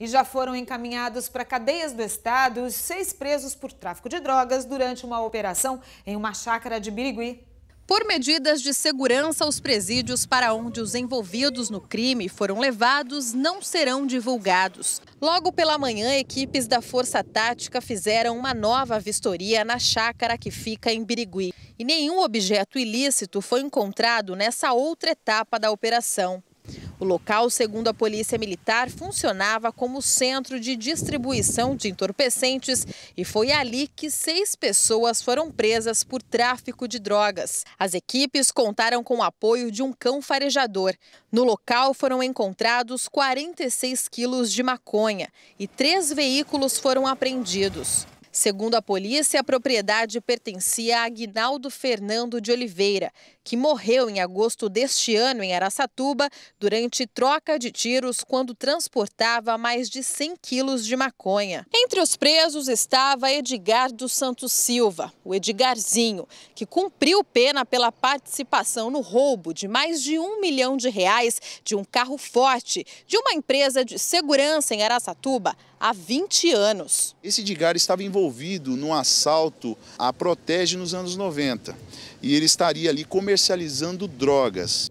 E já foram encaminhados para cadeias do estado os seis presos por tráfico de drogas durante uma operação em uma chácara de Birigui. Por medidas de segurança, os presídios para onde os envolvidos no crime foram levados não serão divulgados. Logo pela manhã, equipes da Força Tática fizeram uma nova vistoria na chácara que fica em Birigui. E nenhum objeto ilícito foi encontrado nessa outra etapa da operação. O local, segundo a Polícia Militar, funcionava como centro de distribuição de entorpecentes e foi ali que seis pessoas foram presas por tráfico de drogas. As equipes contaram com o apoio de um cão farejador. No local foram encontrados 46 quilos de maconha e três veículos foram apreendidos. Segundo a polícia, a propriedade pertencia a Aguinaldo Fernando de Oliveira, que morreu em agosto deste ano em Araçatuba durante troca de tiros quando transportava mais de 100 quilos de maconha. Em entre os presos estava Edgar dos Santos Silva, o Edgarzinho, que cumpriu pena pela participação no roubo de mais de um milhão de reais de um carro forte de uma empresa de segurança em Araçatuba há 20 anos. Esse Edgar estava envolvido num assalto à Protege nos anos 90 e ele estaria ali comercializando drogas.